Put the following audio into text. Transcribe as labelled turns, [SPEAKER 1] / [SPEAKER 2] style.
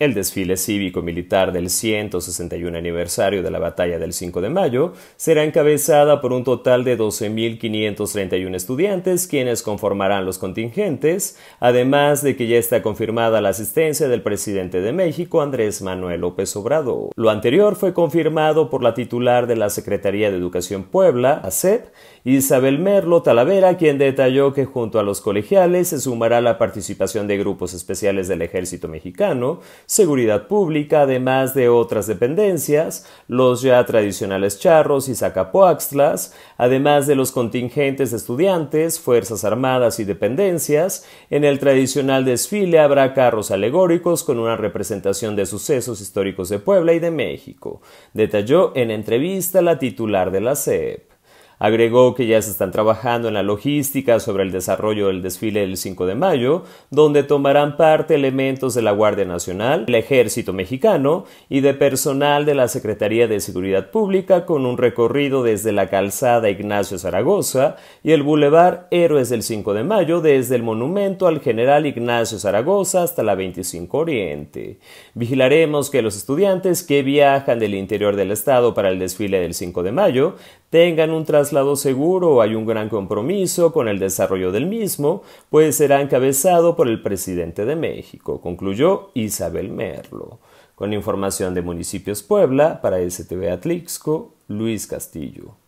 [SPEAKER 1] el desfile cívico-militar del 161 aniversario de la Batalla del 5 de Mayo será encabezada por un total de 12.531 estudiantes quienes conformarán los contingentes, además de que ya está confirmada la asistencia del presidente de México, Andrés Manuel López Obrador. Lo anterior fue confirmado por la titular de la Secretaría de Educación Puebla, ACEP, Isabel Merlo Talavera, quien detalló que junto a los colegiales se sumará la participación de grupos especiales del Ejército Mexicano, seguridad pública, además de otras dependencias, los ya tradicionales charros y zacapoaxtlas, además de los contingentes de estudiantes, fuerzas armadas y dependencias. En el tradicional desfile habrá carros alegóricos con una representación de sucesos históricos de Puebla y de México, detalló en entrevista la titular de la SEP. Agregó que ya se están trabajando en la logística sobre el desarrollo del desfile del 5 de mayo, donde tomarán parte elementos de la Guardia Nacional, el Ejército Mexicano y de personal de la Secretaría de Seguridad Pública con un recorrido desde la calzada Ignacio Zaragoza y el Boulevard Héroes del 5 de mayo desde el monumento al general Ignacio Zaragoza hasta la 25 Oriente. Vigilaremos que los estudiantes que viajan del interior del estado para el desfile del 5 de mayo tengan un tras lado seguro hay un gran compromiso con el desarrollo del mismo, puede será encabezado por el presidente de México, concluyó Isabel Merlo. Con información de Municipios Puebla, para STV Atlixco, Luis Castillo.